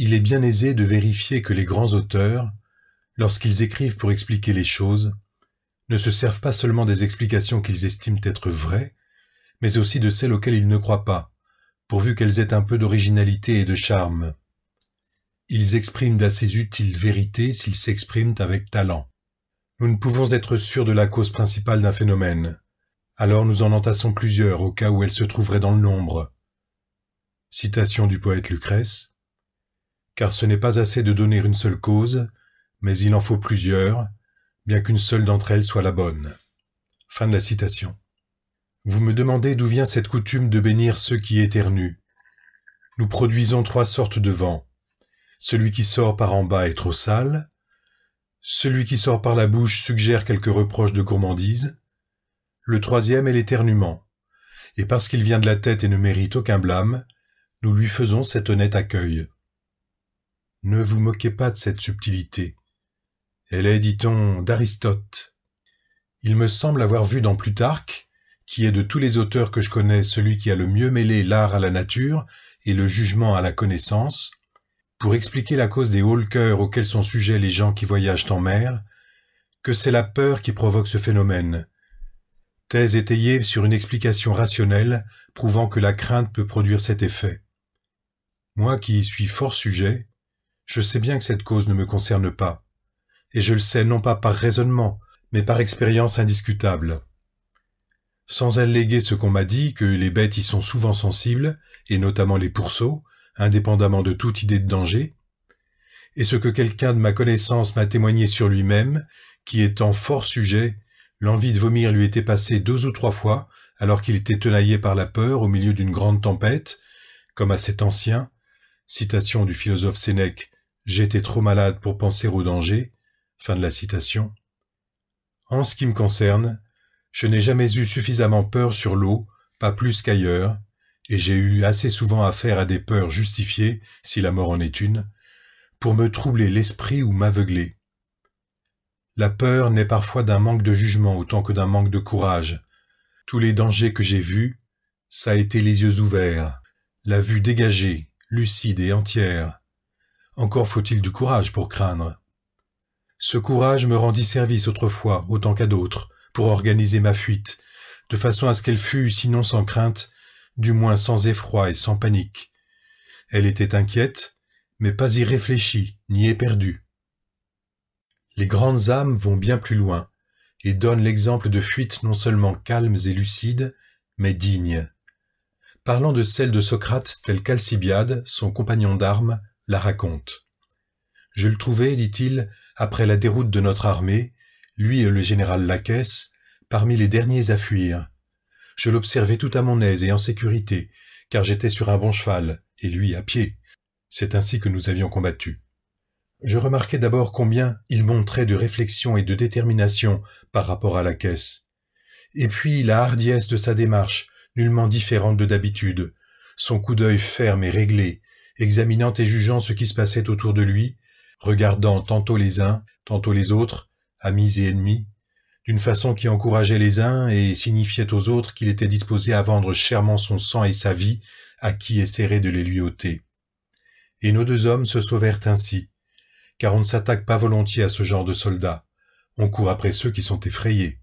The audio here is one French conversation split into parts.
il est bien aisé de vérifier que les grands auteurs, lorsqu'ils écrivent pour expliquer les choses, ne se servent pas seulement des explications qu'ils estiment être vraies, mais aussi de celles auxquelles ils ne croient pas, pourvu qu'elles aient un peu d'originalité et de charme. Ils expriment d'assez utiles vérités s'ils s'expriment avec talent. Nous ne pouvons être sûrs de la cause principale d'un phénomène, alors nous en entassons plusieurs au cas où elles se trouveraient dans le nombre. Citation du poète Lucrèce car ce n'est pas assez de donner une seule cause, mais il en faut plusieurs, bien qu'une seule d'entre elles soit la bonne. Fin de la citation. Vous me demandez d'où vient cette coutume de bénir ceux qui éternuent. Nous produisons trois sortes de vents. Celui qui sort par en bas est trop sale, celui qui sort par la bouche suggère quelques reproches de gourmandise, le troisième est l'éternuement, et parce qu'il vient de la tête et ne mérite aucun blâme, nous lui faisons cet honnête accueil. Ne vous moquez pas de cette subtilité. Elle est, dit-on, d'Aristote. Il me semble avoir vu dans Plutarque, qui est de tous les auteurs que je connais celui qui a le mieux mêlé l'art à la nature et le jugement à la connaissance, pour expliquer la cause des hauts cœurs auxquels sont sujets les gens qui voyagent en mer, que c'est la peur qui provoque ce phénomène. Thèse étayée sur une explication rationnelle prouvant que la crainte peut produire cet effet. Moi qui y suis fort sujet, je sais bien que cette cause ne me concerne pas, et je le sais non pas par raisonnement, mais par expérience indiscutable. Sans alléguer ce qu'on m'a dit, que les bêtes y sont souvent sensibles, et notamment les pourceaux, indépendamment de toute idée de danger, et ce que quelqu'un de ma connaissance m'a témoigné sur lui-même, qui étant fort sujet, l'envie de vomir lui était passée deux ou trois fois, alors qu'il était tenaillé par la peur au milieu d'une grande tempête, comme à cet ancien, citation du philosophe Sénèque, J'étais trop malade pour penser au danger. Fin de la citation. En ce qui me concerne, je n'ai jamais eu suffisamment peur sur l'eau, pas plus qu'ailleurs, et j'ai eu assez souvent affaire à des peurs justifiées, si la mort en est une, pour me troubler l'esprit ou m'aveugler. La peur naît parfois d'un manque de jugement autant que d'un manque de courage. Tous les dangers que j'ai vus, ça a été les yeux ouverts, la vue dégagée, lucide et entière, encore faut-il du courage pour craindre. Ce courage me rendit service autrefois, autant qu'à d'autres, pour organiser ma fuite, de façon à ce qu'elle fût, sinon sans crainte, du moins sans effroi et sans panique. Elle était inquiète, mais pas irréfléchie, ni éperdue. Les grandes âmes vont bien plus loin, et donnent l'exemple de fuites non seulement calmes et lucides, mais dignes. Parlant de celle de Socrate telle qu'Alcibiade, son compagnon d'armes, la raconte. Je le trouvais, dit-il, après la déroute de notre armée, lui et le général Lacaisse, parmi les derniers à fuir. Je l'observais tout à mon aise et en sécurité, car j'étais sur un bon cheval, et lui à pied. C'est ainsi que nous avions combattu. Je remarquai d'abord combien il montrait de réflexion et de détermination par rapport à la caisse. Et puis la hardiesse de sa démarche, nullement différente de d'habitude, son coup d'œil ferme et réglé, examinant et jugeant ce qui se passait autour de lui, regardant tantôt les uns, tantôt les autres, amis et ennemis, d'une façon qui encourageait les uns et signifiait aux autres qu'il était disposé à vendre chèrement son sang et sa vie à qui essaierait de les lui ôter. Et nos deux hommes se sauvèrent ainsi, car on ne s'attaque pas volontiers à ce genre de soldats, on court après ceux qui sont effrayés.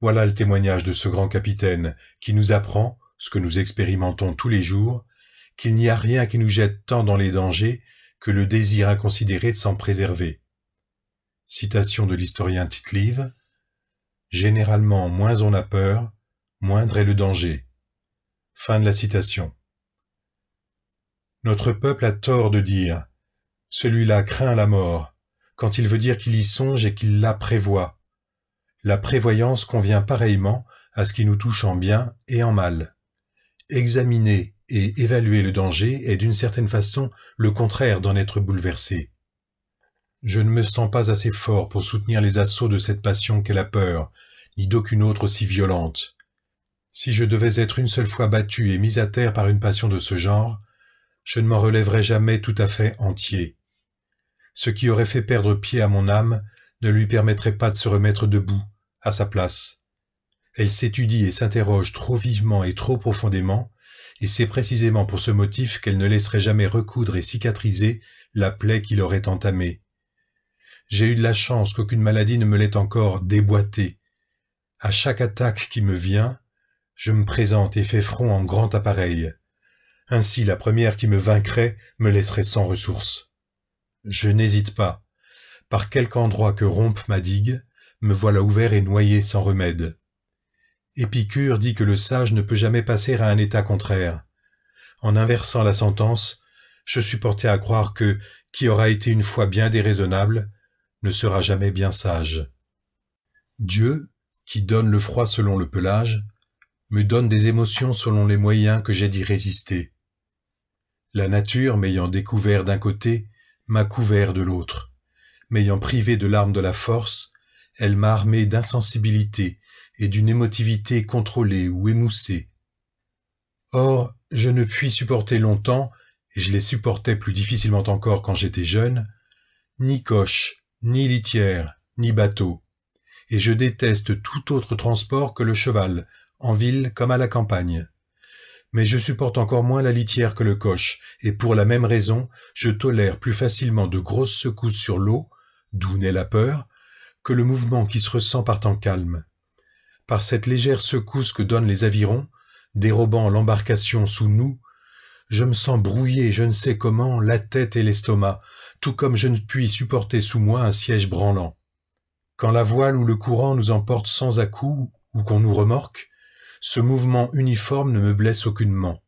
Voilà le témoignage de ce grand capitaine qui nous apprend, ce que nous expérimentons tous les jours, qu'il n'y a rien qui nous jette tant dans les dangers que le désir inconsidéré de s'en préserver. Citation de l'historien Tite-Live. Généralement, moins on a peur, moindre est le danger. Fin de la citation. Notre peuple a tort de dire Celui-là craint la mort, quand il veut dire qu'il y songe et qu'il la prévoit. La prévoyance convient pareillement à ce qui nous touche en bien et en mal. Examinez, et évaluer le danger est d'une certaine façon le contraire d'en être bouleversé. Je ne me sens pas assez fort pour soutenir les assauts de cette passion qu'elle a peur, ni d'aucune autre si violente. Si je devais être une seule fois battu et mis à terre par une passion de ce genre, je ne m'en relèverais jamais tout à fait entier. Ce qui aurait fait perdre pied à mon âme ne lui permettrait pas de se remettre debout, à sa place. Elle s'étudie et s'interroge trop vivement et trop profondément et c'est précisément pour ce motif qu'elle ne laisserait jamais recoudre et cicatriser la plaie qui l'aurait entamée. J'ai eu de la chance qu'aucune maladie ne me l'ait encore déboîtée. À chaque attaque qui me vient, je me présente et fais front en grand appareil. Ainsi la première qui me vaincrait me laisserait sans ressources. Je n'hésite pas. Par quelque endroit que rompe ma digue, me voilà ouvert et noyé sans remède. Épicure dit que le sage ne peut jamais passer à un état contraire. En inversant la sentence, je suis porté à croire que qui aura été une fois bien déraisonnable ne sera jamais bien sage. Dieu, qui donne le froid selon le pelage, me donne des émotions selon les moyens que j'ai d'y résister. La nature m'ayant découvert d'un côté, m'a couvert de l'autre. M'ayant privé de l'arme de la force, elle m'a armé d'insensibilité et d'une émotivité contrôlée ou émoussée. Or, je ne puis supporter longtemps, et je les supportais plus difficilement encore quand j'étais jeune, ni coche, ni litière, ni bateau, et je déteste tout autre transport que le cheval, en ville comme à la campagne. Mais je supporte encore moins la litière que le coche, et pour la même raison, je tolère plus facilement de grosses secousses sur l'eau, d'où naît la peur, que le mouvement qui se ressent par temps calme par cette légère secousse que donnent les avirons, dérobant l'embarcation sous nous, je me sens brouillé, je ne sais comment, la tête et l'estomac, tout comme je ne puis supporter sous moi un siège branlant. Quand la voile ou le courant nous emporte sans à-coup, ou qu'on nous remorque, ce mouvement uniforme ne me blesse aucunement.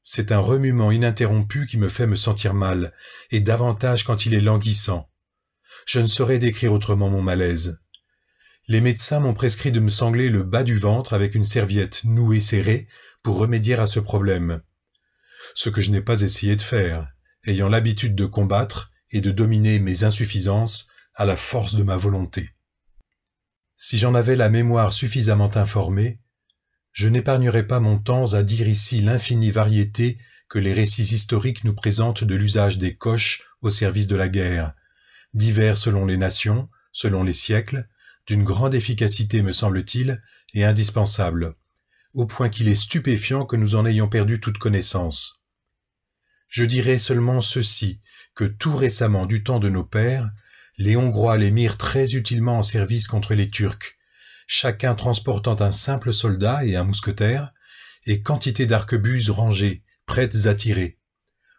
C'est un remuement ininterrompu qui me fait me sentir mal, et davantage quand il est languissant. Je ne saurais décrire autrement mon malaise. Les médecins m'ont prescrit de me sangler le bas du ventre avec une serviette nouée serrée pour remédier à ce problème. Ce que je n'ai pas essayé de faire, ayant l'habitude de combattre et de dominer mes insuffisances à la force de ma volonté. Si j'en avais la mémoire suffisamment informée, je n'épargnerais pas mon temps à dire ici l'infinie variété que les récits historiques nous présentent de l'usage des coches au service de la guerre, divers selon les nations, selon les siècles, d'une grande efficacité, me semble-t-il, et indispensable, au point qu'il est stupéfiant que nous en ayons perdu toute connaissance. Je dirais seulement ceci, que tout récemment du temps de nos pères, les Hongrois les mirent très utilement en service contre les Turcs, chacun transportant un simple soldat et un mousquetaire, et quantité d'arquebuses rangées, prêtes à tirer,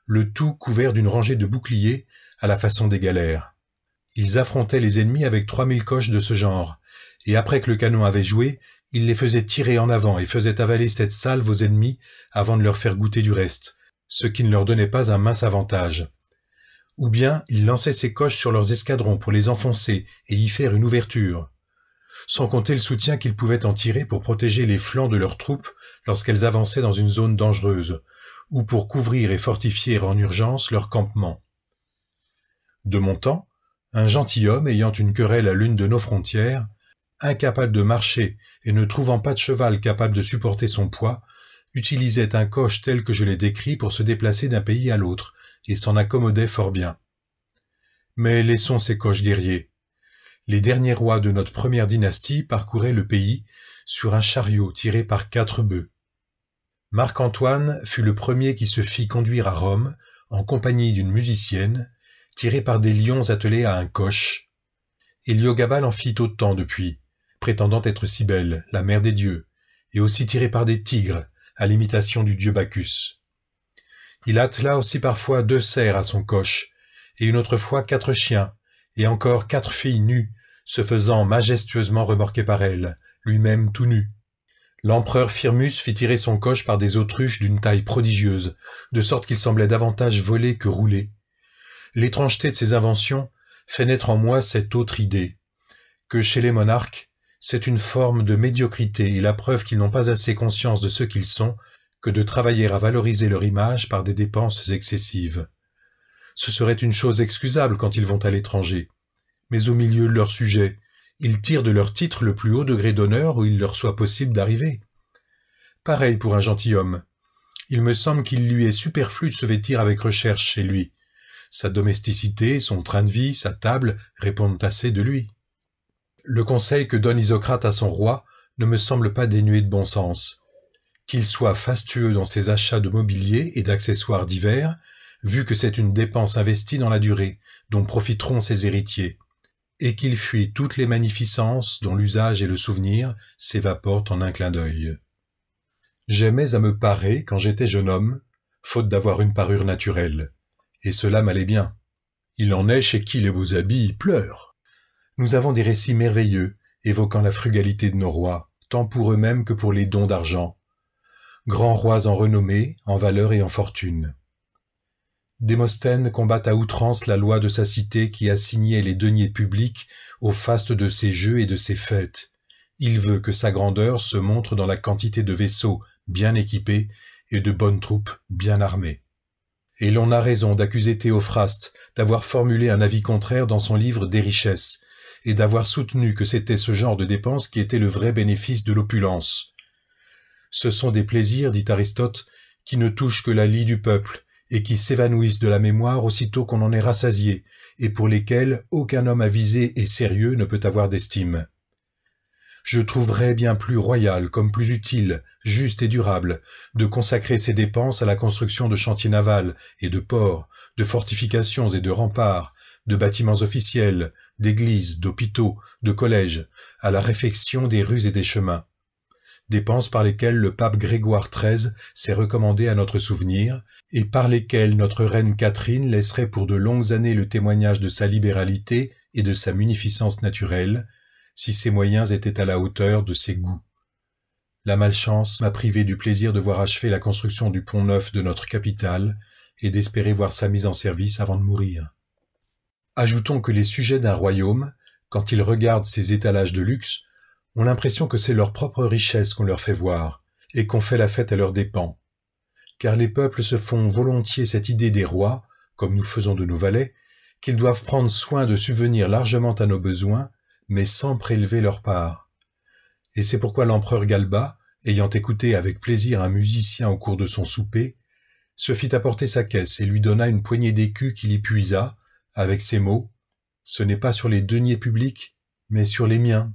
le tout couvert d'une rangée de boucliers à la façon des galères ils affrontaient les ennemis avec trois mille coches de ce genre, et après que le canon avait joué, ils les faisaient tirer en avant et faisaient avaler cette salve aux ennemis avant de leur faire goûter du reste, ce qui ne leur donnait pas un mince avantage. Ou bien ils lançaient ces coches sur leurs escadrons pour les enfoncer et y faire une ouverture. Sans compter le soutien qu'ils pouvaient en tirer pour protéger les flancs de leurs troupes lorsqu'elles avançaient dans une zone dangereuse, ou pour couvrir et fortifier en urgence leur campement. De mon temps, un gentilhomme ayant une querelle à l'une de nos frontières, incapable de marcher et ne trouvant pas de cheval capable de supporter son poids, utilisait un coche tel que je l'ai décrit pour se déplacer d'un pays à l'autre, et s'en accommodait fort bien. Mais laissons ces coches guerriers. Les derniers rois de notre première dynastie parcouraient le pays sur un chariot tiré par quatre bœufs. Marc-Antoine fut le premier qui se fit conduire à Rome en compagnie d'une musicienne tiré par des lions attelés à un coche. Héliogabal en fit autant depuis, prétendant être belle, la mère des dieux, et aussi tiré par des tigres, à l'imitation du dieu Bacchus. Il attela aussi parfois deux cerfs à son coche, et une autre fois quatre chiens, et encore quatre filles nues, se faisant majestueusement remorquer par elles, lui-même tout nu. L'empereur Firmus fit tirer son coche par des autruches d'une taille prodigieuse, de sorte qu'il semblait davantage voler que rouler, L'étrangeté de ces inventions fait naître en moi cette autre idée, que chez les monarques, c'est une forme de médiocrité et la preuve qu'ils n'ont pas assez conscience de ce qu'ils sont que de travailler à valoriser leur image par des dépenses excessives. Ce serait une chose excusable quand ils vont à l'étranger. Mais au milieu de leur sujet, ils tirent de leur titre le plus haut degré d'honneur où il leur soit possible d'arriver. Pareil pour un gentilhomme. Il me semble qu'il lui est superflu de se vêtir avec recherche chez lui, sa domesticité, son train de vie, sa table répondent assez de lui. Le conseil que donne Isocrate à son roi ne me semble pas dénué de bon sens. Qu'il soit fastueux dans ses achats de mobilier et d'accessoires divers, vu que c'est une dépense investie dans la durée, dont profiteront ses héritiers, et qu'il fuit toutes les magnificences dont l'usage et le souvenir s'évaporent en un clin d'œil. J'aimais à me parer quand j'étais jeune homme, faute d'avoir une parure naturelle et cela m'allait bien. Il en est chez qui les beaux habits pleurent. Nous avons des récits merveilleux évoquant la frugalité de nos rois, tant pour eux-mêmes que pour les dons d'argent. Grands rois en renommée, en valeur et en fortune. Démosthène combat à outrance la loi de sa cité qui assignait les deniers publics au faste de ses jeux et de ses fêtes. Il veut que sa grandeur se montre dans la quantité de vaisseaux bien équipés et de bonnes troupes bien armées. Et l'on a raison d'accuser Théophraste d'avoir formulé un avis contraire dans son livre Des richesses, et d'avoir soutenu que c'était ce genre de dépenses qui était le vrai bénéfice de l'opulence. Ce sont des plaisirs, dit Aristote, qui ne touchent que la lie du peuple, et qui s'évanouissent de la mémoire aussitôt qu'on en est rassasié, et pour lesquels aucun homme avisé et sérieux ne peut avoir d'estime je trouverais bien plus royal, comme plus utile, juste et durable, de consacrer ces dépenses à la construction de chantiers navals et de ports, de fortifications et de remparts, de bâtiments officiels, d'églises, d'hôpitaux, de collèges, à la réfection des rues et des chemins. Dépenses par lesquelles le pape Grégoire XIII s'est recommandé à notre souvenir, et par lesquelles notre reine Catherine laisserait pour de longues années le témoignage de sa libéralité et de sa munificence naturelle, si ses moyens étaient à la hauteur de ses goûts. La malchance m'a privé du plaisir de voir achever la construction du pont neuf de notre capitale et d'espérer voir sa mise en service avant de mourir. Ajoutons que les sujets d'un royaume, quand ils regardent ces étalages de luxe, ont l'impression que c'est leur propre richesse qu'on leur fait voir, et qu'on fait la fête à leurs dépens. Car les peuples se font volontiers cette idée des rois, comme nous faisons de nos valets, qu'ils doivent prendre soin de subvenir largement à nos besoins, mais sans prélever leur part. Et c'est pourquoi l'empereur Galba, ayant écouté avec plaisir un musicien au cours de son souper, se fit apporter sa caisse et lui donna une poignée d'écus qu'il y puisa, avec ces mots Ce n'est pas sur les deniers publics, mais sur les miens.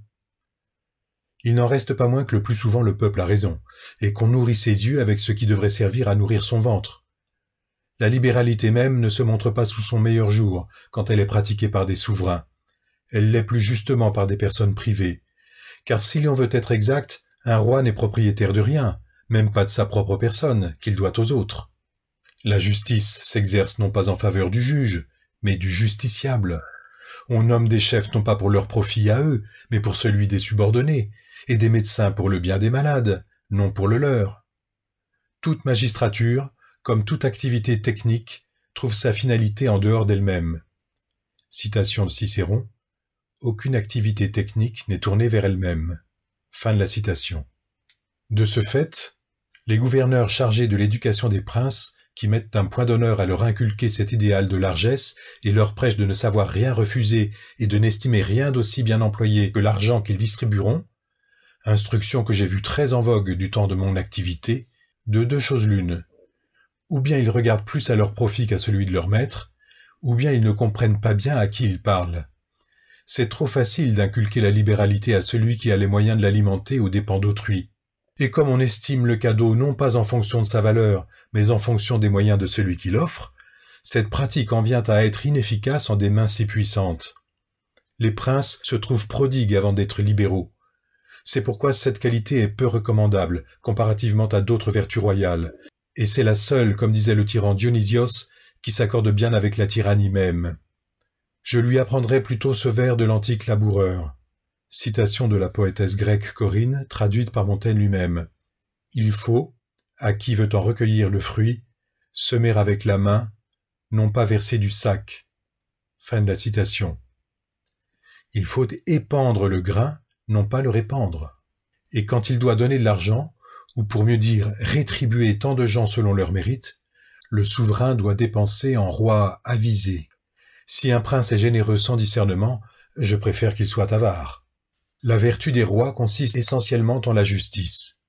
Il n'en reste pas moins que le plus souvent le peuple a raison, et qu'on nourrit ses yeux avec ce qui devrait servir à nourrir son ventre. La libéralité même ne se montre pas sous son meilleur jour quand elle est pratiquée par des souverains elle l'est plus justement par des personnes privées. Car si l'on veut être exact, un roi n'est propriétaire de rien, même pas de sa propre personne, qu'il doit aux autres. La justice s'exerce non pas en faveur du juge, mais du justiciable. On nomme des chefs non pas pour leur profit à eux, mais pour celui des subordonnés, et des médecins pour le bien des malades, non pour le leur. Toute magistrature, comme toute activité technique, trouve sa finalité en dehors d'elle-même. Citation de Cicéron, aucune activité technique n'est tournée vers elle-même. Fin de la citation. De ce fait, les gouverneurs chargés de l'éducation des princes, qui mettent un point d'honneur à leur inculquer cet idéal de largesse et leur prêchent de ne savoir rien refuser et de n'estimer rien d'aussi bien employé que l'argent qu'ils distribueront, instruction que j'ai vue très en vogue du temps de mon activité, de deux choses l'une. Ou bien ils regardent plus à leur profit qu'à celui de leur maître, ou bien ils ne comprennent pas bien à qui ils parlent c'est trop facile d'inculquer la libéralité à celui qui a les moyens de l'alimenter ou dépend d'autrui. Et comme on estime le cadeau non pas en fonction de sa valeur, mais en fonction des moyens de celui qui l'offre, cette pratique en vient à être inefficace en des mains si puissantes. Les princes se trouvent prodigues avant d'être libéraux. C'est pourquoi cette qualité est peu recommandable comparativement à d'autres vertus royales, et c'est la seule, comme disait le tyran Dionysios, qui s'accorde bien avec la tyrannie même je lui apprendrai plutôt ce vers de l'antique laboureur. Citation de la poétesse grecque Corinne, traduite par Montaigne lui-même. Il faut, à qui veut en recueillir le fruit, semer avec la main, non pas verser du sac. Fin de la citation. Il faut épandre le grain, non pas le répandre. Et quand il doit donner de l'argent, ou pour mieux dire rétribuer tant de gens selon leur mérite, le souverain doit dépenser en roi avisé, si un prince est généreux sans discernement, je préfère qu'il soit avare. La vertu des rois consiste essentiellement en la justice.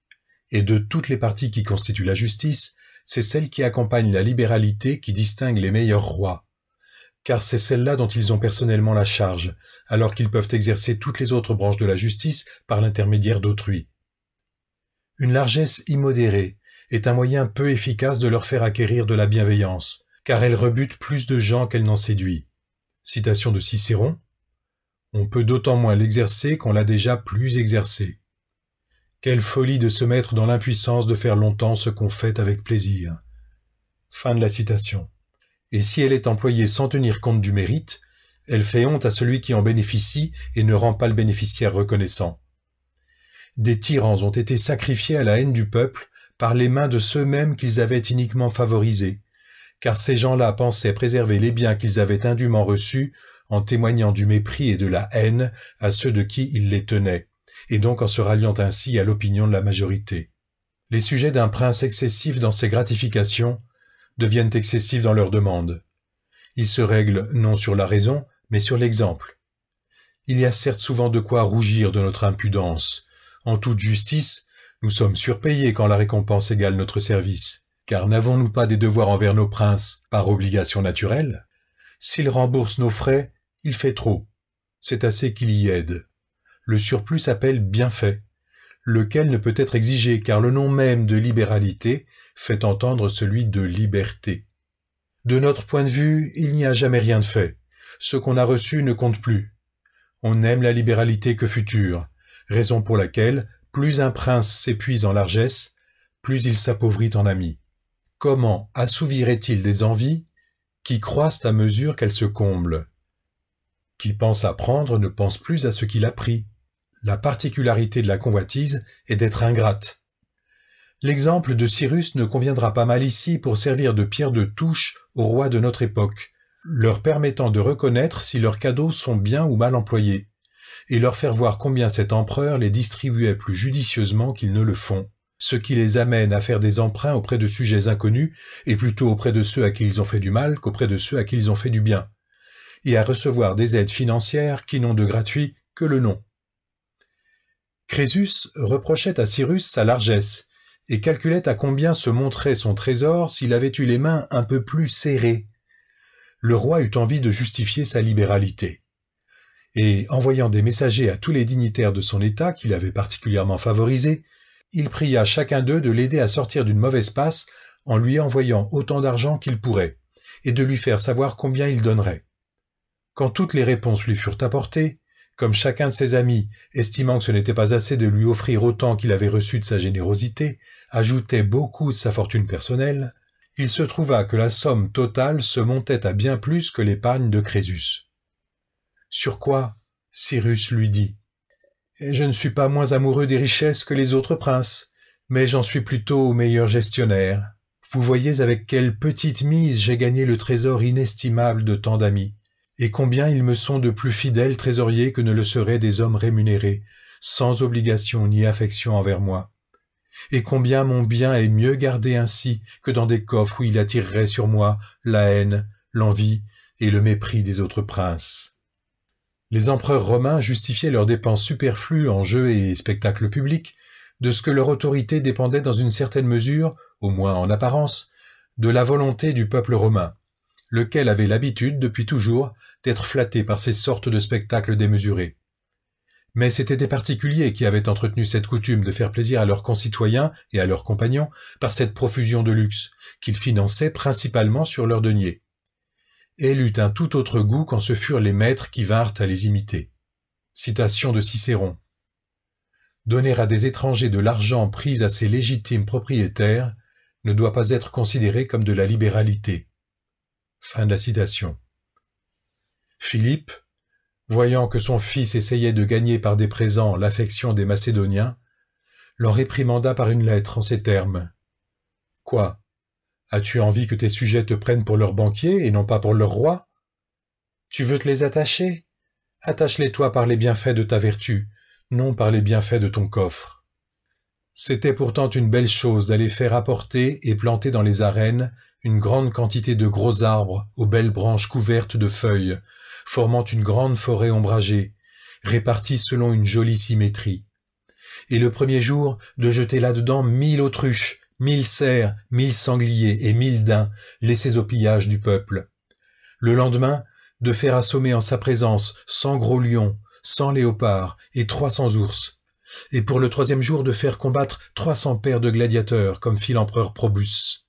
Et de toutes les parties qui constituent la justice, c'est celle qui accompagne la libéralité qui distingue les meilleurs rois. Car c'est celle-là dont ils ont personnellement la charge, alors qu'ils peuvent exercer toutes les autres branches de la justice par l'intermédiaire d'autrui. Une largesse immodérée est un moyen peu efficace de leur faire acquérir de la bienveillance, car elle rebute plus de gens qu'elle n'en séduit citation de Cicéron, on peut d'autant moins l'exercer qu'on l'a déjà plus exercé. Quelle folie de se mettre dans l'impuissance de faire longtemps ce qu'on fait avec plaisir. Fin de la citation. Et si elle est employée sans tenir compte du mérite, elle fait honte à celui qui en bénéficie et ne rend pas le bénéficiaire reconnaissant. Des tyrans ont été sacrifiés à la haine du peuple par les mains de ceux-mêmes qu'ils avaient uniquement favorisés, car ces gens-là pensaient préserver les biens qu'ils avaient indûment reçus en témoignant du mépris et de la haine à ceux de qui ils les tenaient, et donc en se ralliant ainsi à l'opinion de la majorité. Les sujets d'un prince excessif dans ses gratifications deviennent excessifs dans leurs demandes. Ils se règlent non sur la raison, mais sur l'exemple. Il y a certes souvent de quoi rougir de notre impudence. En toute justice, nous sommes surpayés quand la récompense égale notre service. Car n'avons-nous pas des devoirs envers nos princes par obligation naturelle S'il rembourse nos frais, il fait trop. C'est assez qu'il y aide. Le surplus s'appelle bienfait, lequel ne peut être exigé car le nom même de libéralité fait entendre celui de liberté. De notre point de vue, il n'y a jamais rien de fait. Ce qu'on a reçu ne compte plus. On aime la libéralité que future, raison pour laquelle plus un prince s'épuise en largesse, plus il s'appauvrit en amis comment assouvirait-il des envies qui croissent à mesure qu'elles se comblent Qui pense à prendre ne pense plus à ce qu'il a pris. La particularité de la convoitise est d'être ingrate. L'exemple de Cyrus ne conviendra pas mal ici pour servir de pierre de touche aux rois de notre époque, leur permettant de reconnaître si leurs cadeaux sont bien ou mal employés, et leur faire voir combien cet empereur les distribuait plus judicieusement qu'ils ne le font ce qui les amène à faire des emprunts auprès de sujets inconnus, et plutôt auprès de ceux à qui ils ont fait du mal qu'auprès de ceux à qui ils ont fait du bien, et à recevoir des aides financières qui n'ont de gratuit que le nom. Crésus reprochait à Cyrus sa largesse, et calculait à combien se montrait son trésor s'il avait eu les mains un peu plus serrées. Le roi eut envie de justifier sa libéralité et envoyant des messagers à tous les dignitaires de son État qu'il avait particulièrement favorisés, il pria chacun d'eux de l'aider à sortir d'une mauvaise passe en lui envoyant autant d'argent qu'il pourrait, et de lui faire savoir combien il donnerait. Quand toutes les réponses lui furent apportées, comme chacun de ses amis, estimant que ce n'était pas assez de lui offrir autant qu'il avait reçu de sa générosité, ajoutait beaucoup de sa fortune personnelle, il se trouva que la somme totale se montait à bien plus que l'épargne de Crésus. Sur quoi Cyrus lui dit et je ne suis pas moins amoureux des richesses que les autres princes, mais j'en suis plutôt meilleur gestionnaire. Vous voyez avec quelle petite mise j'ai gagné le trésor inestimable de tant d'amis, et combien ils me sont de plus fidèles trésoriers que ne le seraient des hommes rémunérés, sans obligation ni affection envers moi. Et combien mon bien est mieux gardé ainsi que dans des coffres où il attirerait sur moi la haine, l'envie et le mépris des autres princes. Les empereurs romains justifiaient leurs dépenses superflues en jeux et spectacles publics de ce que leur autorité dépendait dans une certaine mesure, au moins en apparence, de la volonté du peuple romain, lequel avait l'habitude depuis toujours d'être flatté par ces sortes de spectacles démesurés. Mais c'étaient des particuliers qui avaient entretenu cette coutume de faire plaisir à leurs concitoyens et à leurs compagnons par cette profusion de luxe, qu'ils finançaient principalement sur leurs deniers elle eut un tout autre goût quand ce furent les maîtres qui vinrent à les imiter. Citation de Cicéron. Donner à des étrangers de l'argent pris à ses légitimes propriétaires ne doit pas être considéré comme de la libéralité. Fin de la citation. Philippe, voyant que son fils essayait de gagner par des présents l'affection des Macédoniens, l'en réprimanda par une lettre en ces termes. Quoi As-tu envie que tes sujets te prennent pour leur banquier et non pas pour leur roi Tu veux te les attacher Attache-les toi par les bienfaits de ta vertu, non par les bienfaits de ton coffre. C'était pourtant une belle chose d'aller faire apporter et planter dans les arènes une grande quantité de gros arbres aux belles branches couvertes de feuilles, formant une grande forêt ombragée, répartie selon une jolie symétrie. Et le premier jour, de jeter là-dedans mille autruches, mille cerfs, mille sangliers et mille daims laissés au pillage du peuple. Le lendemain, de faire assommer en sa présence cent gros lions, cent léopards et trois cents ours, et pour le troisième jour de faire combattre trois cents paires de gladiateurs, comme fit l'empereur Probus.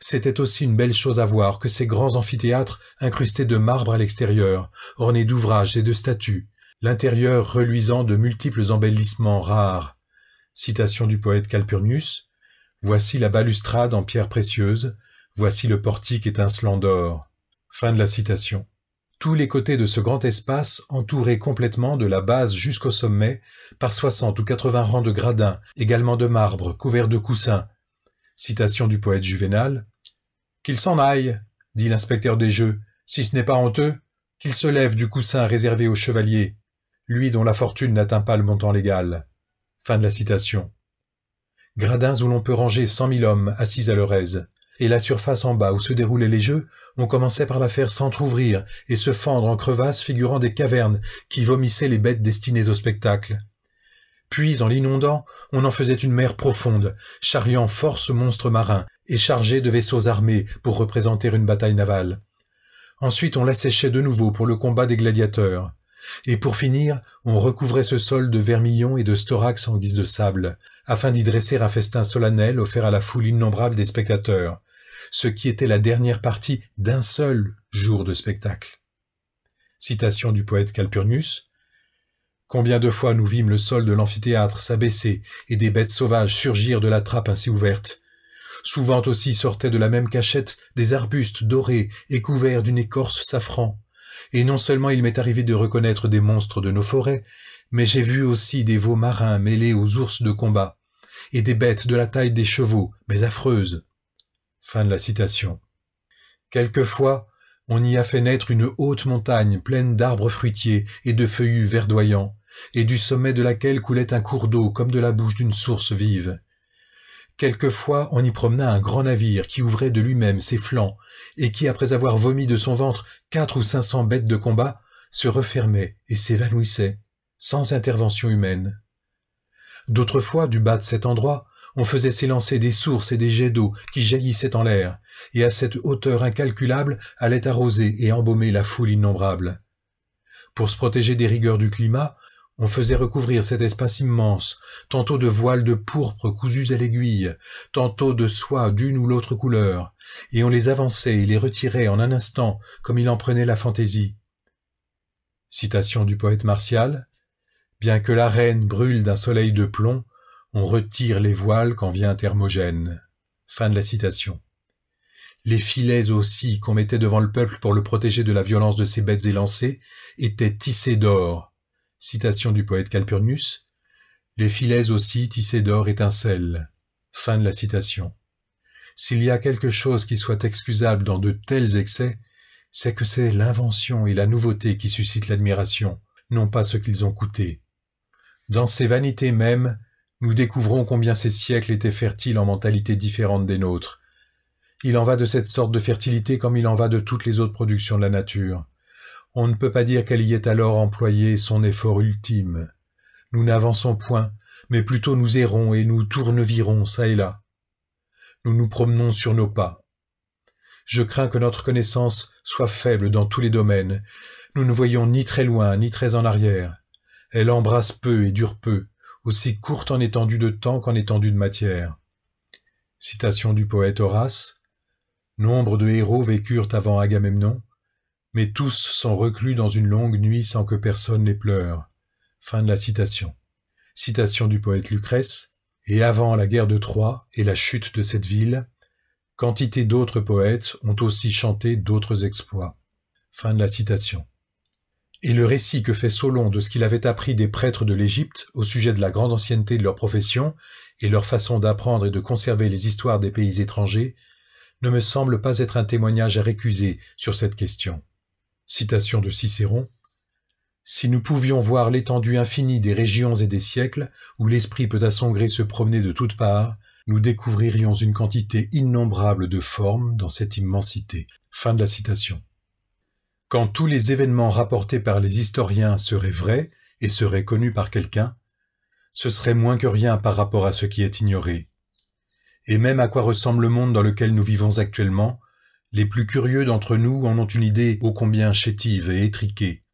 C'était aussi une belle chose à voir que ces grands amphithéâtres incrustés de marbre à l'extérieur, ornés d'ouvrages et de statues, l'intérieur reluisant de multiples embellissements rares. Citation du poète Calpurnius, Voici la balustrade en pierre précieuse, voici le portique étincelant d'or. Fin de la citation. Tous les côtés de ce grand espace, entourés complètement de la base jusqu'au sommet, par soixante ou quatre-vingts rangs de gradins, également de marbre, couverts de coussins. Citation du poète Juvénal. Qu'il s'en aille, dit l'inspecteur des Jeux, si ce n'est pas honteux, qu'il se lève du coussin réservé au chevalier, lui dont la fortune n'atteint pas le montant légal. Fin de la citation gradins où l'on peut ranger cent mille hommes assis à leur aise, et la surface en bas où se déroulaient les jeux, on commençait par la faire s'entr'ouvrir et se fendre en crevasses figurant des cavernes qui vomissaient les bêtes destinées au spectacle. Puis, en l'inondant, on en faisait une mer profonde, charriant force monstres marins et chargés de vaisseaux armés pour représenter une bataille navale. Ensuite, on l'asséchait de nouveau pour le combat des gladiateurs. Et pour finir, on recouvrait ce sol de vermillon et de storax en guise de sable, afin d'y dresser un festin solennel offert à la foule innombrable des spectateurs, ce qui était la dernière partie d'un seul jour de spectacle. Citation du poète Calpurnius. Combien de fois nous vîmes le sol de l'amphithéâtre s'abaisser et des bêtes sauvages surgir de la trappe ainsi ouverte. Souvent aussi sortaient de la même cachette des arbustes dorés et couverts d'une écorce safran. Et non seulement il m'est arrivé de reconnaître des monstres de nos forêts, mais j'ai vu aussi des veaux marins mêlés aux ours de combat, et des bêtes de la taille des chevaux, mais affreuses. Fin de la citation. Quelquefois, on y a fait naître une haute montagne pleine d'arbres fruitiers et de feuillus verdoyants, et du sommet de laquelle coulait un cours d'eau comme de la bouche d'une source vive. Quelquefois on y promena un grand navire qui ouvrait de lui-même ses flancs, et qui, après avoir vomi de son ventre quatre ou cinq cents bêtes de combat, se refermait et s'évanouissait sans intervention humaine. D'autres fois, du bas de cet endroit, on faisait s'élancer des sources et des jets d'eau qui jaillissaient en l'air, et à cette hauteur incalculable allaient arroser et embaumer la foule innombrable. Pour se protéger des rigueurs du climat, on faisait recouvrir cet espace immense, tantôt de voiles de pourpre cousues à l'aiguille, tantôt de soie d'une ou l'autre couleur, et on les avançait et les retirait en un instant, comme il en prenait la fantaisie. Citation du poète martial, Bien que la reine brûle d'un soleil de plomb, on retire les voiles quand vient Thermogène. Fin de la citation. Les filets aussi qu'on mettait devant le peuple pour le protéger de la violence de ces bêtes élancées étaient tissés d'or. Citation du poète Calpurnius. Les filets aussi tissés d'or étincellent. Fin de la citation. S'il y a quelque chose qui soit excusable dans de tels excès, c'est que c'est l'invention et la nouveauté qui suscitent l'admiration, non pas ce qu'ils ont coûté. Dans ces vanités mêmes, nous découvrons combien ces siècles étaient fertiles en mentalités différentes des nôtres. Il en va de cette sorte de fertilité comme il en va de toutes les autres productions de la nature. On ne peut pas dire qu'elle y ait alors employé son effort ultime. Nous n'avançons point, mais plutôt nous errons et nous tournevirons çà et là. Nous nous promenons sur nos pas. Je crains que notre connaissance soit faible dans tous les domaines. Nous ne voyons ni très loin, ni très en arrière. Elle embrasse peu et dure peu, aussi courte en étendue de temps qu'en étendue de matière. Citation du poète Horace. Nombre de héros vécurent avant Agamemnon, mais tous sont reclus dans une longue nuit sans que personne les pleure. Fin de la citation. Citation du poète Lucrèce. Et avant la guerre de Troie et la chute de cette ville, quantité d'autres poètes ont aussi chanté d'autres exploits. Fin de la citation et le récit que fait Solon de ce qu'il avait appris des prêtres de l'Égypte au sujet de la grande ancienneté de leur profession et leur façon d'apprendre et de conserver les histoires des pays étrangers, ne me semble pas être un témoignage à récuser sur cette question. Citation de Cicéron. Si nous pouvions voir l'étendue infinie des régions et des siècles, où l'esprit peut à son gré se promener de toutes parts, nous découvririons une quantité innombrable de formes dans cette immensité. Fin de la citation. Quand tous les événements rapportés par les historiens seraient vrais et seraient connus par quelqu'un, ce serait moins que rien par rapport à ce qui est ignoré. Et même à quoi ressemble le monde dans lequel nous vivons actuellement, les plus curieux d'entre nous en ont une idée ô combien chétive et étriquée.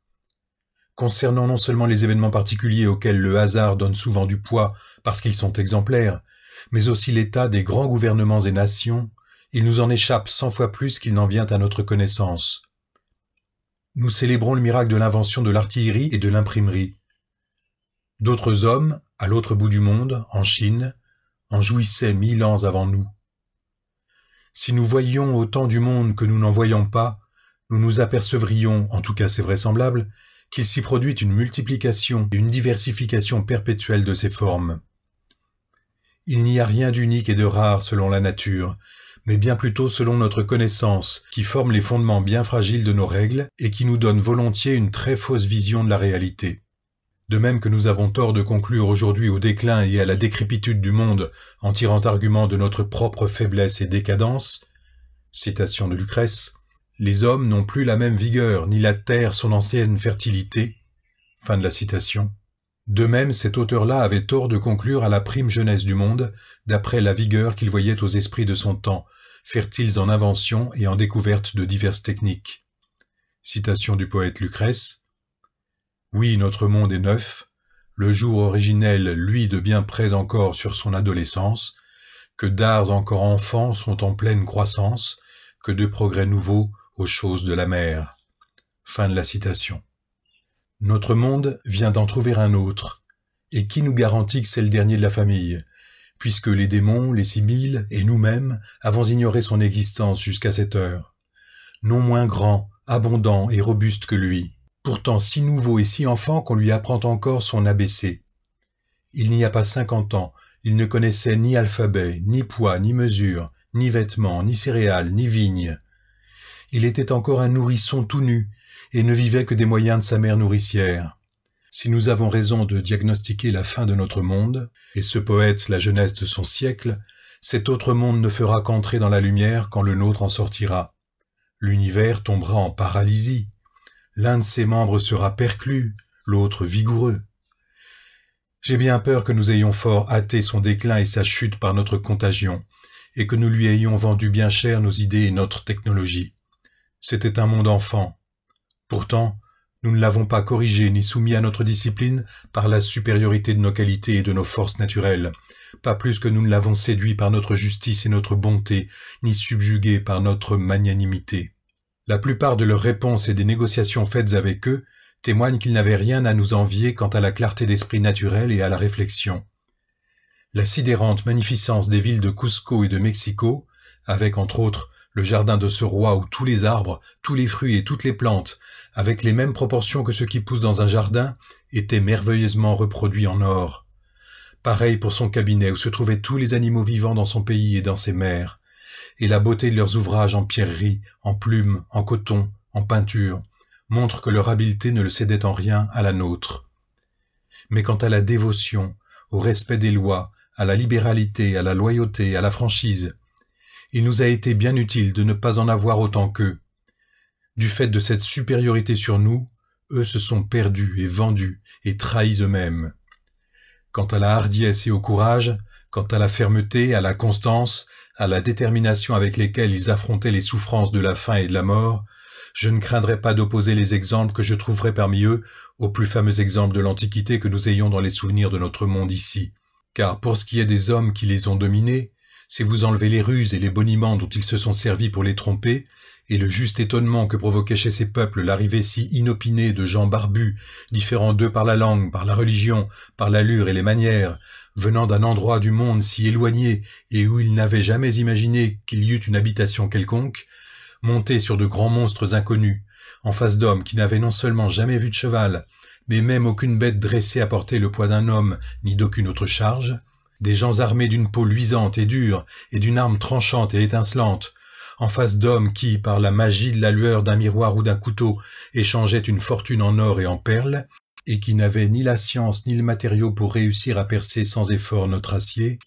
Concernant non seulement les événements particuliers auxquels le hasard donne souvent du poids parce qu'ils sont exemplaires, mais aussi l'état des grands gouvernements et nations, il nous en échappe cent fois plus qu'il n'en vient à notre connaissance nous célébrons le miracle de l'invention de l'artillerie et de l'imprimerie. D'autres hommes, à l'autre bout du monde, en Chine, en jouissaient mille ans avant nous. Si nous voyions autant du monde que nous n'en voyons pas, nous nous apercevrions, en tout cas c'est vraisemblable, qu'il s'y produit une multiplication et une diversification perpétuelle de ces formes. Il n'y a rien d'unique et de rare selon la nature, mais bien plutôt selon notre connaissance, qui forme les fondements bien fragiles de nos règles et qui nous donne volontiers une très fausse vision de la réalité. De même que nous avons tort de conclure aujourd'hui au déclin et à la décrépitude du monde en tirant argument de notre propre faiblesse et décadence, citation de Lucrèce, les hommes n'ont plus la même vigueur, ni la terre son ancienne fertilité. Fin de la citation. De même, cet auteur-là avait tort de conclure à la prime jeunesse du monde, d'après la vigueur qu'il voyait aux esprits de son temps, fertiles en inventions et en découvertes de diverses techniques. Citation du poète Lucrèce. Oui, notre monde est neuf, le jour originel lui de bien près encore sur son adolescence, que d'arts encore enfants sont en pleine croissance, que de progrès nouveaux aux choses de la mer. Fin de la citation. Notre monde vient d'en trouver un autre, et qui nous garantit que c'est le dernier de la famille puisque les démons, les sibylles et nous-mêmes avons ignoré son existence jusqu'à cette heure. Non moins grand, abondant et robuste que lui, pourtant si nouveau et si enfant qu'on lui apprend encore son ABC. Il n'y a pas cinquante ans, il ne connaissait ni alphabet, ni poids, ni mesure, ni vêtements, ni céréales, ni vignes. Il était encore un nourrisson tout nu, et ne vivait que des moyens de sa mère nourricière. Si nous avons raison de diagnostiquer la fin de notre monde, et ce poète la jeunesse de son siècle, cet autre monde ne fera qu'entrer dans la lumière quand le nôtre en sortira. L'univers tombera en paralysie. L'un de ses membres sera perclus, l'autre vigoureux. J'ai bien peur que nous ayons fort hâté son déclin et sa chute par notre contagion, et que nous lui ayons vendu bien cher nos idées et notre technologie. C'était un monde enfant. Pourtant, nous ne l'avons pas corrigé ni soumis à notre discipline par la supériorité de nos qualités et de nos forces naturelles, pas plus que nous ne l'avons séduit par notre justice et notre bonté, ni subjugué par notre magnanimité. La plupart de leurs réponses et des négociations faites avec eux témoignent qu'ils n'avaient rien à nous envier quant à la clarté d'esprit naturel et à la réflexion. La sidérante magnificence des villes de Cusco et de Mexico, avec entre autres le jardin de ce roi où tous les arbres, tous les fruits et toutes les plantes, avec les mêmes proportions que ceux qui pousse dans un jardin, était merveilleusement reproduit en or. Pareil pour son cabinet où se trouvaient tous les animaux vivants dans son pays et dans ses mers, et la beauté de leurs ouvrages en pierrerie, en plumes, en coton, en peinture, montre que leur habileté ne le cédait en rien à la nôtre. Mais quant à la dévotion, au respect des lois, à la libéralité, à la loyauté, à la franchise, il nous a été bien utile de ne pas en avoir autant qu'eux, du fait de cette supériorité sur nous, eux se sont perdus et vendus et trahis eux-mêmes. Quant à la hardiesse et au courage, quant à la fermeté, à la constance, à la détermination avec lesquelles ils affrontaient les souffrances de la faim et de la mort, je ne craindrai pas d'opposer les exemples que je trouverai parmi eux aux plus fameux exemples de l'Antiquité que nous ayons dans les souvenirs de notre monde ici. Car pour ce qui est des hommes qui les ont dominés, si vous enlevez les ruses et les boniments dont ils se sont servis pour les tromper, et le juste étonnement que provoquait chez ces peuples l'arrivée si inopinée de gens barbus, différents d'eux par la langue, par la religion, par l'allure et les manières, venant d'un endroit du monde si éloigné et où ils n'avaient jamais imaginé qu'il y eût une habitation quelconque, montés sur de grands monstres inconnus, en face d'hommes qui n'avaient non seulement jamais vu de cheval, mais même aucune bête dressée à porter le poids d'un homme ni d'aucune autre charge, des gens armés d'une peau luisante et dure et d'une arme tranchante et étincelante, en face d'hommes qui, par la magie de la lueur d'un miroir ou d'un couteau, échangeaient une fortune en or et en perles, et qui n'avaient ni la science ni le matériau pour réussir à percer sans effort notre acier,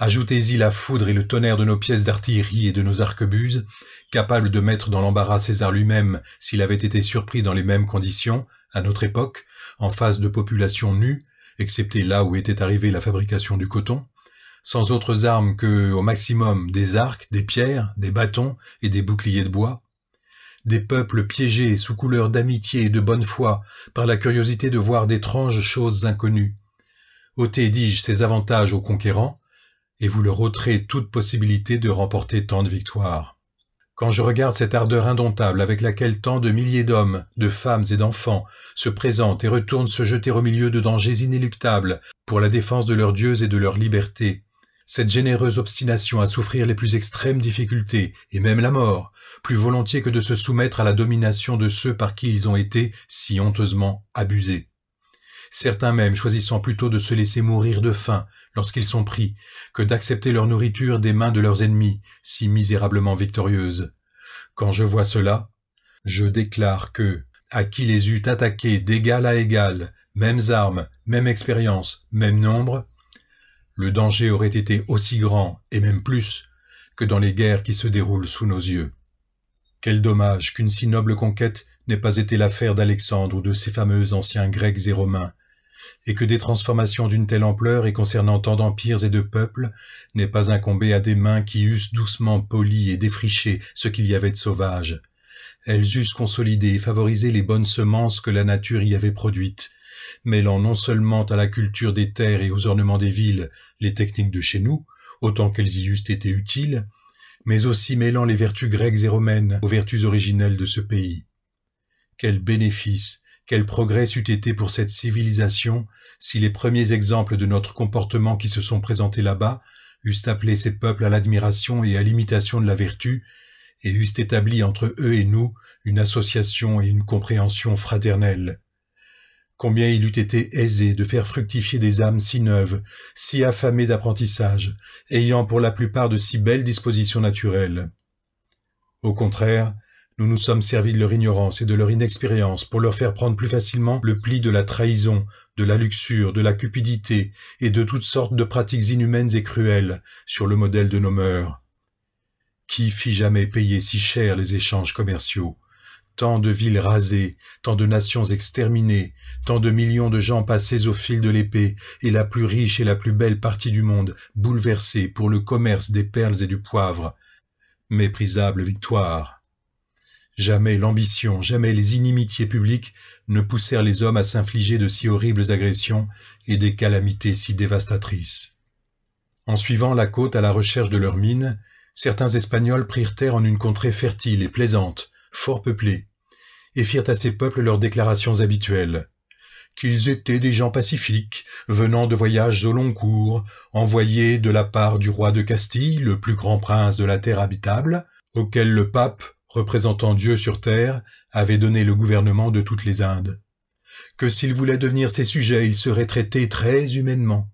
ajoutez-y la foudre et le tonnerre de nos pièces d'artillerie et de nos arquebuses, capables de mettre dans l'embarras César lui-même s'il avait été surpris dans les mêmes conditions, à notre époque, en face de populations nues, excepté là où était arrivée la fabrication du coton, sans autres armes que, au maximum, des arcs, des pierres, des bâtons et des boucliers de bois. Des peuples piégés sous couleur d'amitié et de bonne foi par la curiosité de voir d'étranges choses inconnues. Ôtez, dis-je, ces avantages aux conquérants, et vous leur ôterez toute possibilité de remporter tant de victoires. Quand je regarde cette ardeur indomptable avec laquelle tant de milliers d'hommes, de femmes et d'enfants se présentent et retournent se jeter au milieu de dangers inéluctables pour la défense de leurs dieux et de leur liberté, cette généreuse obstination à souffrir les plus extrêmes difficultés, et même la mort, plus volontiers que de se soumettre à la domination de ceux par qui ils ont été si honteusement abusés. Certains même choisissant plutôt de se laisser mourir de faim lorsqu'ils sont pris, que d'accepter leur nourriture des mains de leurs ennemis, si misérablement victorieuses. Quand je vois cela, je déclare que, à qui les eût attaqués d'égal à égal, mêmes armes, même expérience, même nombre, le danger aurait été aussi grand, et même plus, que dans les guerres qui se déroulent sous nos yeux. Quel dommage qu'une si noble conquête n'ait pas été l'affaire d'Alexandre ou de ces fameux anciens Grecs et Romains, et que des transformations d'une telle ampleur et concernant tant d'empires et de peuples n'aient pas incombé à des mains qui eussent doucement poli et défriché ce qu'il y avait de sauvage. Elles eussent consolidé et favorisé les bonnes semences que la nature y avait produites, mêlant non seulement à la culture des terres et aux ornements des villes les techniques de chez nous, autant qu'elles y eussent été utiles, mais aussi mêlant les vertus grecques et romaines aux vertus originelles de ce pays. Quel bénéfice, quel progrès eût été pour cette civilisation si les premiers exemples de notre comportement qui se sont présentés là-bas eussent appelé ces peuples à l'admiration et à l'imitation de la vertu, et eussent établi entre eux et nous une association et une compréhension fraternelle. Combien il eût été aisé de faire fructifier des âmes si neuves, si affamées d'apprentissage, ayant pour la plupart de si belles dispositions naturelles. Au contraire, nous nous sommes servis de leur ignorance et de leur inexpérience pour leur faire prendre plus facilement le pli de la trahison, de la luxure, de la cupidité et de toutes sortes de pratiques inhumaines et cruelles sur le modèle de nos mœurs. Qui fit jamais payer si cher les échanges commerciaux Tant de villes rasées, tant de nations exterminées, tant de millions de gens passés au fil de l'épée, et la plus riche et la plus belle partie du monde bouleversée pour le commerce des perles et du poivre. Méprisable victoire. Jamais l'ambition, jamais les inimitiés publiques ne poussèrent les hommes à s'infliger de si horribles agressions et des calamités si dévastatrices. En suivant la côte à la recherche de leurs mines, certains Espagnols prirent terre en une contrée fertile et plaisante, fort peuplée, et firent à ces peuples leurs déclarations habituelles qu'ils étaient des gens pacifiques, venant de voyages au long cours, envoyés de la part du roi de Castille, le plus grand prince de la terre habitable, auquel le pape, représentant Dieu sur terre, avait donné le gouvernement de toutes les Indes. Que s'ils voulaient devenir ses sujets, ils seraient traités très humainement.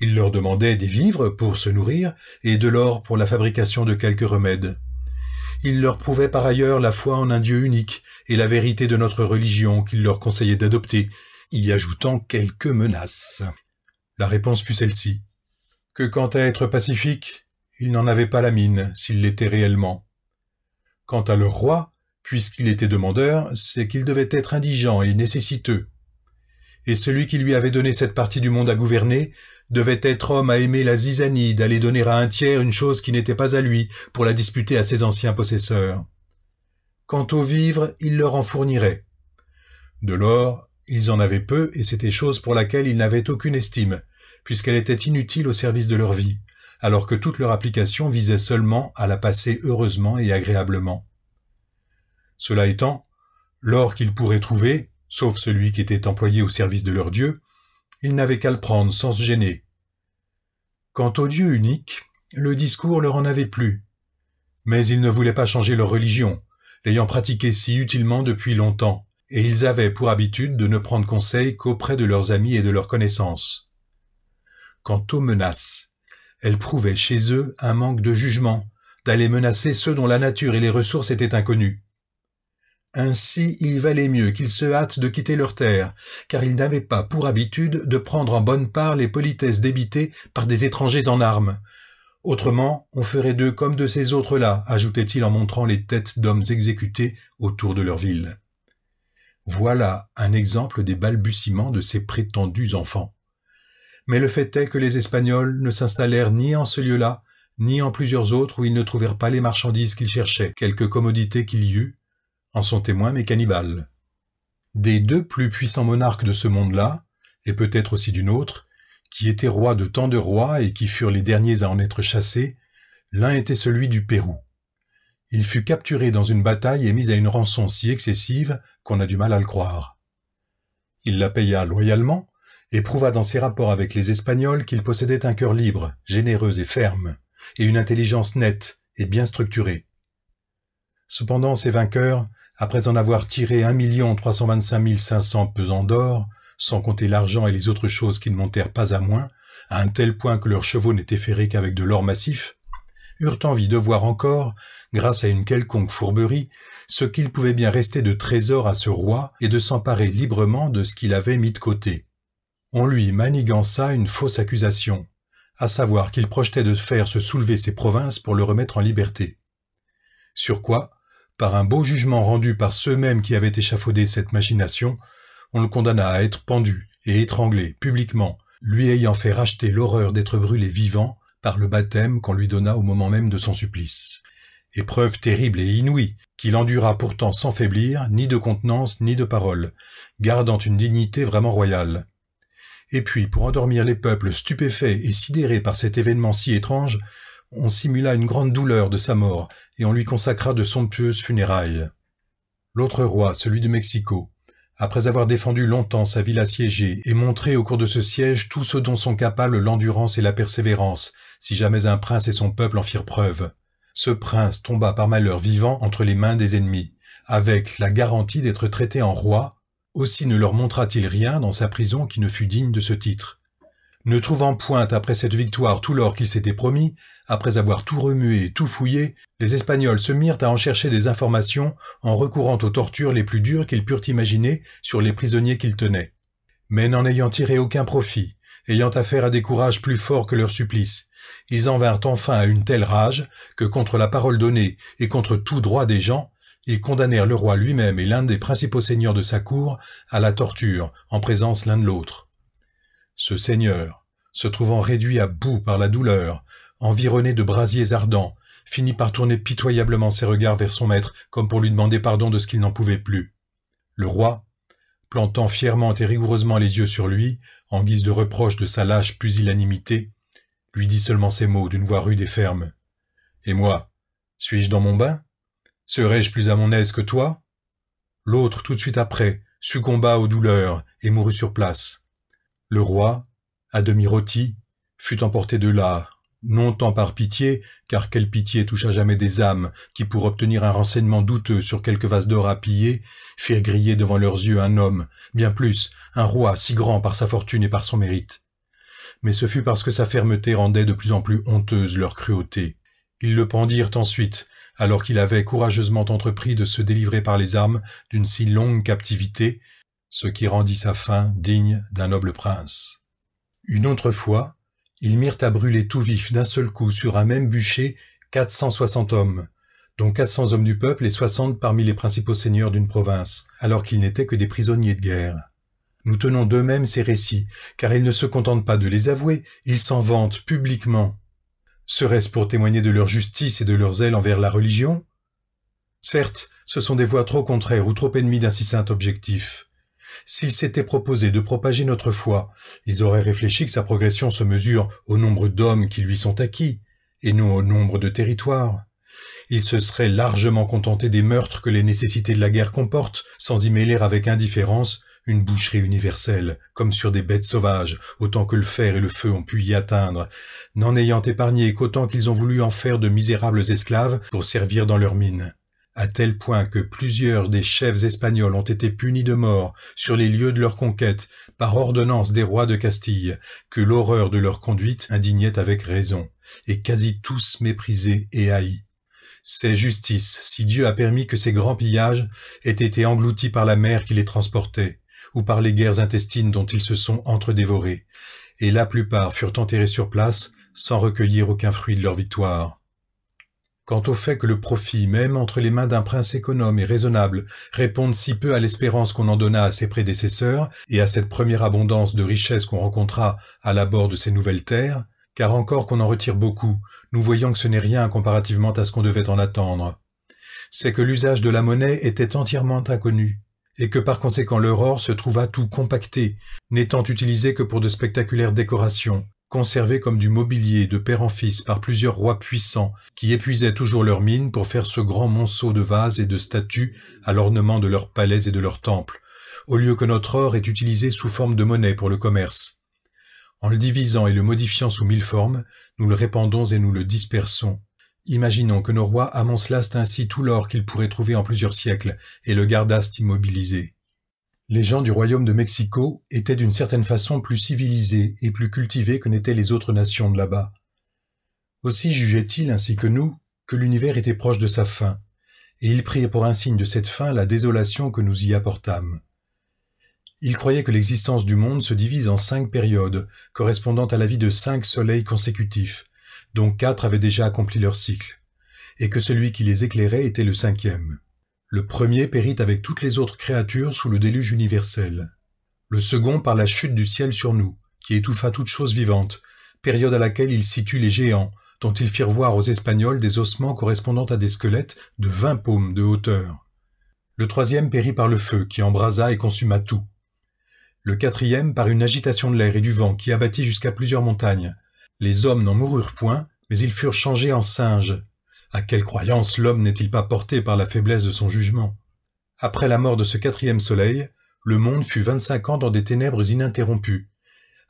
Il leur demandait des vivres pour se nourrir et de l'or pour la fabrication de quelques remèdes. Ils leur prouvaient par ailleurs la foi en un Dieu unique, et la vérité de notre religion qu'il leur conseillait d'adopter, y ajoutant quelques menaces. La réponse fut celle-ci que quant à être pacifique, il n'en avait pas la mine s'il l'était réellement. Quant à leur roi, puisqu'il était demandeur, c'est qu'il devait être indigent et nécessiteux. Et celui qui lui avait donné cette partie du monde à gouverner devait être homme à aimer la zizanie d'aller donner à un tiers une chose qui n'était pas à lui pour la disputer à ses anciens possesseurs. Quant aux vivres, il leur en fourniraient. De l'or, ils en avaient peu, et c'était chose pour laquelle ils n'avaient aucune estime, puisqu'elle était inutile au service de leur vie, alors que toute leur application visait seulement à la passer heureusement et agréablement. Cela étant, l'or qu'ils pourraient trouver, sauf celui qui était employé au service de leur Dieu, ils n'avaient qu'à le prendre sans se gêner. Quant au Dieu unique, le discours leur en avait plu. Mais ils ne voulaient pas changer leur religion, l'ayant pratiqué si utilement depuis longtemps, et ils avaient pour habitude de ne prendre conseil qu'auprès de leurs amis et de leurs connaissances. Quant aux menaces, elles prouvaient chez eux un manque de jugement, d'aller menacer ceux dont la nature et les ressources étaient inconnues. Ainsi, il valait mieux qu'ils se hâtent de quitter leur terre, car ils n'avaient pas pour habitude de prendre en bonne part les politesses débitées par des étrangers en armes, Autrement, on ferait d'eux comme de ces autres-là, ajoutait-il en montrant les têtes d'hommes exécutés autour de leur ville. Voilà un exemple des balbutiements de ces prétendus enfants. Mais le fait est que les Espagnols ne s'installèrent ni en ce lieu-là, ni en plusieurs autres où ils ne trouvèrent pas les marchandises qu'ils cherchaient, quelques commodités qu'il y eut, en sont témoins mes cannibales. Des deux plus puissants monarques de ce monde-là, et peut-être aussi d'une autre, qui étaient rois de tant de rois et qui furent les derniers à en être chassés, l'un était celui du Pérou. Il fut capturé dans une bataille et mis à une rançon si excessive qu'on a du mal à le croire. Il la paya loyalement et prouva dans ses rapports avec les Espagnols qu'il possédait un cœur libre, généreux et ferme, et une intelligence nette et bien structurée. Cependant, ses vainqueurs, après en avoir tiré 1 325 500 pesants d'or, sans compter l'argent et les autres choses qui ne montèrent pas à moins, à un tel point que leurs chevaux n'étaient ferrés qu'avec de l'or massif, eurent envie de voir encore, grâce à une quelconque fourberie, ce qu'il pouvait bien rester de trésor à ce roi et de s'emparer librement de ce qu'il avait mis de côté. On lui manigança une fausse accusation, à savoir qu'il projetait de faire se soulever ses provinces pour le remettre en liberté. Sur quoi, par un beau jugement rendu par ceux-mêmes qui avaient échafaudé cette machination, on le condamna à être pendu et étranglé publiquement, lui ayant fait racheter l'horreur d'être brûlé vivant par le baptême qu'on lui donna au moment même de son supplice. Épreuve terrible et inouïe, qu'il endura pourtant sans faiblir, ni de contenance, ni de parole, gardant une dignité vraiment royale. Et puis, pour endormir les peuples stupéfaits et sidérés par cet événement si étrange, on simula une grande douleur de sa mort, et on lui consacra de somptueuses funérailles. L'autre roi, celui de Mexico, après avoir défendu longtemps sa ville assiégée et montré au cours de ce siège tout ce dont sont capables l'endurance et la persévérance, si jamais un prince et son peuple en firent preuve, ce prince tomba par malheur vivant entre les mains des ennemis, avec la garantie d'être traité en roi, aussi ne leur montra-t-il rien dans sa prison qui ne fût digne de ce titre. Ne trouvant point après cette victoire tout l'or qu'ils s'étaient promis, après avoir tout remué et tout fouillé, les Espagnols se mirent à en chercher des informations en recourant aux tortures les plus dures qu'ils purent imaginer sur les prisonniers qu'ils tenaient. Mais n'en ayant tiré aucun profit, ayant affaire à des courages plus forts que leurs supplices, ils en vinrent enfin à une telle rage que contre la parole donnée et contre tout droit des gens, ils condamnèrent le roi lui-même et l'un des principaux seigneurs de sa cour à la torture en présence l'un de l'autre. Ce seigneur, se trouvant réduit à bout par la douleur, environné de brasiers ardents, finit par tourner pitoyablement ses regards vers son maître, comme pour lui demander pardon de ce qu'il n'en pouvait plus. Le roi, plantant fièrement et rigoureusement les yeux sur lui, en guise de reproche de sa lâche pusillanimité, lui dit seulement ces mots d'une voix rude et ferme. Et moi, suis-je dans mon bain Serais-je plus à mon aise que toi L'autre, tout de suite après, succomba aux douleurs et mourut sur place. Le roi, à demi rôti, fut emporté de là, non tant par pitié, car quelle pitié toucha jamais des âmes qui, pour obtenir un renseignement douteux sur quelque vase d'or à piller, firent griller devant leurs yeux un homme, bien plus, un roi si grand par sa fortune et par son mérite. Mais ce fut parce que sa fermeté rendait de plus en plus honteuse leur cruauté. Ils le pendirent ensuite, alors qu'il avait courageusement entrepris de se délivrer par les armes d'une si longue captivité, ce qui rendit sa fin digne d'un noble prince. Une autre fois, ils mirent à brûler tout vif d'un seul coup sur un même bûcher quatre-cent-soixante hommes, dont quatre cents hommes du peuple et soixante parmi les principaux seigneurs d'une province, alors qu'ils n'étaient que des prisonniers de guerre. Nous tenons d'eux-mêmes ces récits, car ils ne se contentent pas de les avouer, ils s'en vantent publiquement. Serait-ce pour témoigner de leur justice et de leur zèle envers la religion Certes, ce sont des voix trop contraires ou trop ennemies d'un si saint objectif. S'ils s'étaient proposés de propager notre foi, ils auraient réfléchi que sa progression se mesure au nombre d'hommes qui lui sont acquis, et non au nombre de territoires. Ils se seraient largement contentés des meurtres que les nécessités de la guerre comportent, sans y mêler avec indifférence une boucherie universelle, comme sur des bêtes sauvages, autant que le fer et le feu ont pu y atteindre, n'en ayant épargné qu'autant qu'ils ont voulu en faire de misérables esclaves pour servir dans leurs mines à tel point que plusieurs des chefs espagnols ont été punis de mort sur les lieux de leur conquête par ordonnance des rois de Castille, que l'horreur de leur conduite indignait avec raison, et quasi tous méprisés et haïs. C'est justice si Dieu a permis que ces grands pillages aient été engloutis par la mer qui les transportait, ou par les guerres intestines dont ils se sont entre-dévorés, et la plupart furent enterrés sur place sans recueillir aucun fruit de leur victoire. Quant au fait que le profit, même entre les mains d'un prince économe et raisonnable, réponde si peu à l'espérance qu'on en donna à ses prédécesseurs et à cette première abondance de richesses qu'on rencontra à l'abord de ces nouvelles terres, car encore qu'on en retire beaucoup, nous voyons que ce n'est rien comparativement à ce qu'on devait en attendre. C'est que l'usage de la monnaie était entièrement inconnu, et que par conséquent l'aurore se trouva tout compacté, n'étant utilisé que pour de spectaculaires décorations, conservé comme du mobilier de père en fils par plusieurs rois puissants, qui épuisaient toujours leurs mines pour faire ce grand monceau de vases et de statues à l'ornement de leurs palais et de leurs temples, au lieu que notre or est utilisé sous forme de monnaie pour le commerce. En le divisant et le modifiant sous mille formes, nous le répandons et nous le dispersons. Imaginons que nos rois amoncelassent ainsi tout l'or qu'ils pourraient trouver en plusieurs siècles et le gardassent immobilisé. Les gens du royaume de Mexico étaient d'une certaine façon plus civilisés et plus cultivés que n'étaient les autres nations de là-bas. Aussi jugeaient-ils, ainsi que nous, que l'univers était proche de sa fin, et ils priaient pour un signe de cette fin la désolation que nous y apportâmes. Ils croyaient que l'existence du monde se divise en cinq périodes, correspondant à la vie de cinq soleils consécutifs, dont quatre avaient déjà accompli leur cycle, et que celui qui les éclairait était le cinquième. Le premier périt avec toutes les autres créatures sous le déluge universel. Le second par la chute du ciel sur nous, qui étouffa toute chose vivante, période à laquelle il situe les géants, dont ils firent voir aux Espagnols des ossements correspondant à des squelettes de vingt paumes de hauteur. Le troisième périt par le feu, qui embrasa et consuma tout. Le quatrième par une agitation de l'air et du vent qui abattit jusqu'à plusieurs montagnes. Les hommes n'en moururent point, mais ils furent changés en singes, à quelle croyance l'homme n'est-il pas porté par la faiblesse de son jugement Après la mort de ce quatrième soleil, le monde fut vingt-cinq ans dans des ténèbres ininterrompues.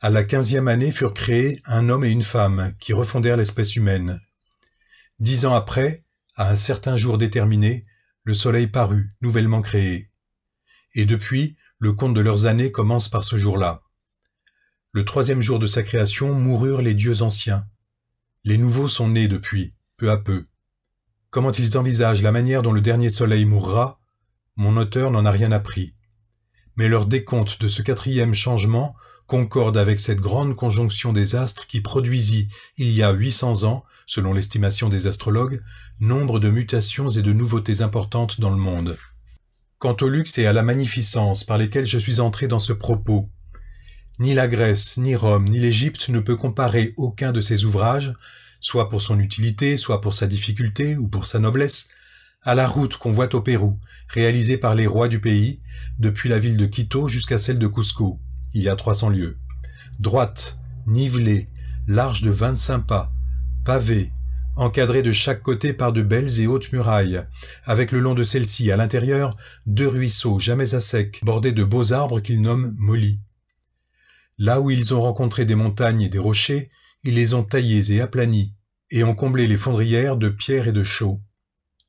À la quinzième année furent créés un homme et une femme qui refondèrent l'espèce humaine. Dix ans après, à un certain jour déterminé, le soleil parut, nouvellement créé. Et depuis, le compte de leurs années commence par ce jour-là. Le troisième jour de sa création moururent les dieux anciens. Les nouveaux sont nés depuis, peu à peu. Comment ils envisagent la manière dont le dernier soleil mourra, mon auteur n'en a rien appris. Mais leur décompte de ce quatrième changement concorde avec cette grande conjonction des astres qui produisit, il y a 800 ans, selon l'estimation des astrologues, nombre de mutations et de nouveautés importantes dans le monde. Quant au luxe et à la magnificence par lesquelles je suis entré dans ce propos, ni la Grèce, ni Rome, ni l'Égypte ne peut comparer aucun de ces ouvrages soit pour son utilité, soit pour sa difficulté ou pour sa noblesse, à la route qu'on voit au Pérou, réalisée par les rois du pays, depuis la ville de Quito jusqu'à celle de Cusco, il y a 300 lieues. Droite, nivelée, large de 25 pas, pavée, encadrée de chaque côté par de belles et hautes murailles, avec le long de celle-ci, à l'intérieur, deux ruisseaux jamais à sec, bordés de beaux arbres qu'ils nomment molis. Là où ils ont rencontré des montagnes et des rochers, ils les ont taillés et aplanis, et ont comblé les fondrières de pierres et de chaux.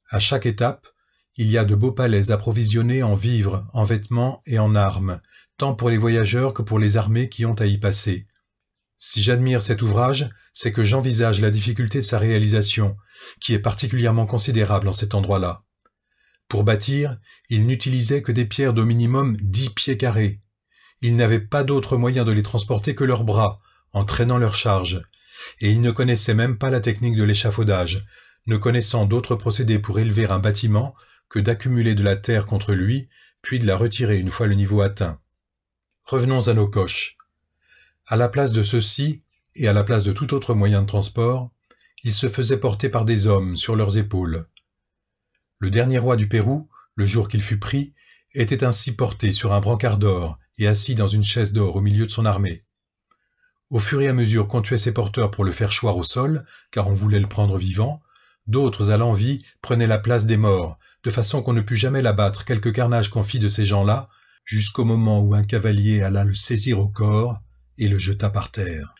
À chaque étape, il y a de beaux palais approvisionnés en vivres, en vêtements et en armes, tant pour les voyageurs que pour les armées qui ont à y passer. Si j'admire cet ouvrage, c'est que j'envisage la difficulté de sa réalisation, qui est particulièrement considérable en cet endroit-là. Pour bâtir, ils n'utilisaient que des pierres d'au minimum dix pieds carrés. Ils n'avaient pas d'autre moyen de les transporter que leurs bras, en traînant leur charge, et ils ne connaissaient même pas la technique de l'échafaudage, ne connaissant d'autres procédés pour élever un bâtiment que d'accumuler de la terre contre lui, puis de la retirer une fois le niveau atteint. Revenons à nos coches. À la place de ceux-ci, et à la place de tout autre moyen de transport, ils se faisaient porter par des hommes sur leurs épaules. Le dernier roi du Pérou, le jour qu'il fut pris, était ainsi porté sur un brancard d'or et assis dans une chaise d'or au milieu de son armée. Au fur et à mesure qu'on tuait ses porteurs pour le faire choir au sol, car on voulait le prendre vivant, d'autres à l'envie prenaient la place des morts, de façon qu'on ne pût jamais l'abattre, quelque carnage qu'on fit de ces gens-là, jusqu'au moment où un cavalier alla le saisir au corps et le jeta par terre.